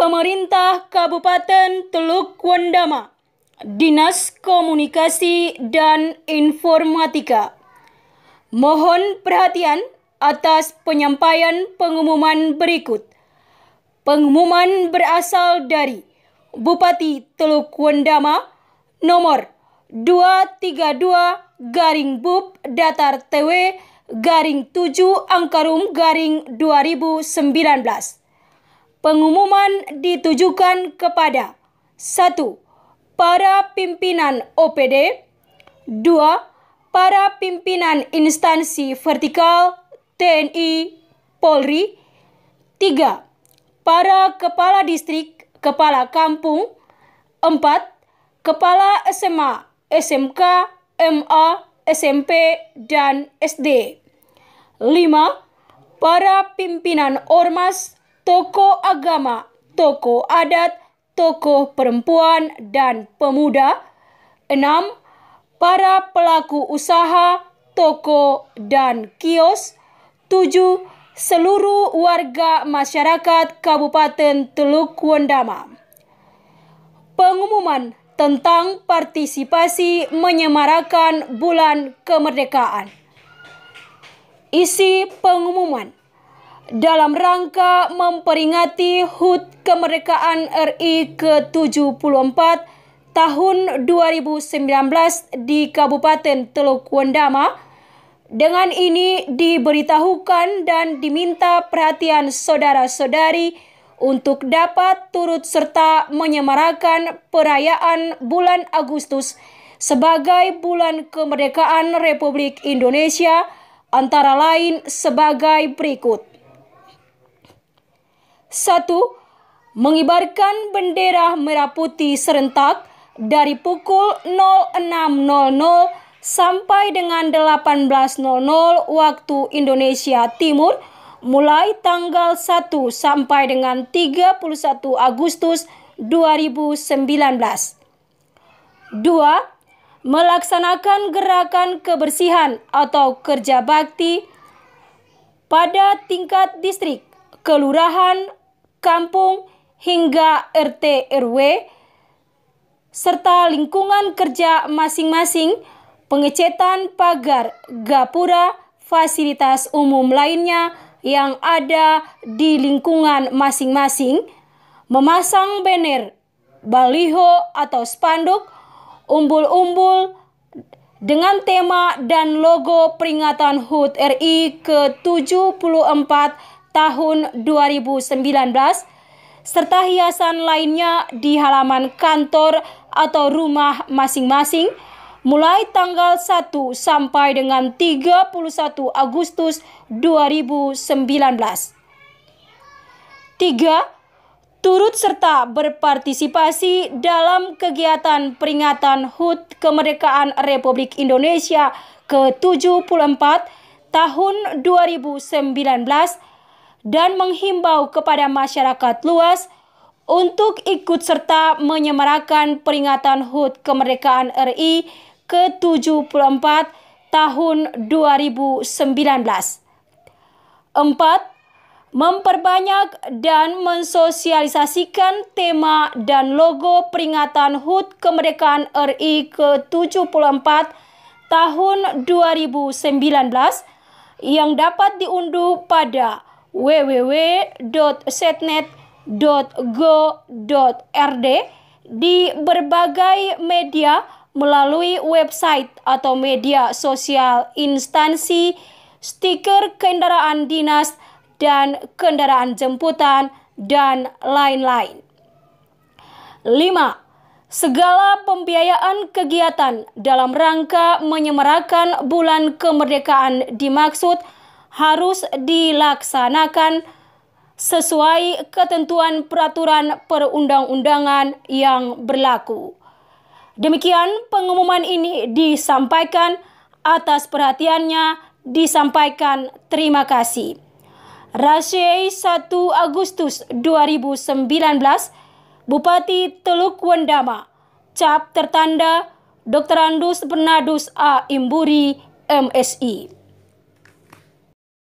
pemerintah Kabupaten Teluk Wendama, Dinas Komunikasi dan Informatika. Mohon perhatian atas penyampaian pengumuman berikut. Pengumuman berasal dari Bupati Teluk Wendama nomor 232 garing bub datar TW garing 7 angkarum garing 2019 Pengumuman ditujukan kepada 1. Para pimpinan OPD 2. Para pimpinan instansi vertikal TNI, Polri 3. Para kepala distrik, kepala kampung empat, Kepala SMA, SMK, MA, SMP, dan SD lima, Para pimpinan Ormas tokoh agama, tokoh adat, tokoh perempuan dan pemuda. 6. Para pelaku usaha, toko dan kios. 7. Seluruh warga masyarakat Kabupaten Teluk Wendama. Pengumuman tentang partisipasi menyemarakan bulan kemerdekaan. Isi pengumuman dalam rangka memperingati HUT kemerdekaan RI ke-74 tahun 2019 di Kabupaten Teluk Wendama. Dengan ini diberitahukan dan diminta perhatian saudara-saudari untuk dapat turut serta menyemarakan perayaan bulan Agustus sebagai bulan kemerdekaan Republik Indonesia antara lain sebagai berikut. Satu, mengibarkan bendera merah putih serentak dari pukul 06.00 sampai dengan 18.00 waktu Indonesia Timur mulai tanggal 1 sampai dengan 31 Agustus 2019. 2. Melaksanakan gerakan kebersihan atau kerja bakti pada tingkat distrik, kelurahan, kampung, hingga RT RW, serta lingkungan kerja masing-masing, pengecetan pagar, gapura, fasilitas umum lainnya yang ada di lingkungan masing-masing, memasang banner, baliho atau spanduk, umbul-umbul dengan tema dan logo peringatan HUT RI ke-74 tahun 2019 serta hiasan lainnya di halaman kantor atau rumah masing-masing mulai tanggal 1 sampai dengan 31 Agustus 2019. 3 turut serta berpartisipasi dalam kegiatan peringatan HUT kemerdekaan Republik Indonesia ke-74 tahun 2019 dan menghimbau kepada masyarakat luas untuk ikut serta menyemarakan peringatan HUT kemerdekaan RI ke-74 tahun 2019. 4. Memperbanyak dan mensosialisasikan tema dan logo peringatan HUT kemerdekaan RI ke-74 tahun 2019 yang dapat diunduh pada www.setnet.go.rd di berbagai media melalui website atau media sosial instansi, stiker kendaraan dinas, dan kendaraan jemputan, dan lain-lain. 5. Segala pembiayaan kegiatan dalam rangka menyemerakan bulan kemerdekaan dimaksud – harus dilaksanakan sesuai ketentuan peraturan perundang-undangan yang berlaku. Demikian pengumuman ini disampaikan atas perhatiannya disampaikan terima kasih. Rasyei 1 Agustus 2019 Bupati Teluk Wendama Cap tertanda Dr. Andus Bernadus A. Imburi MSI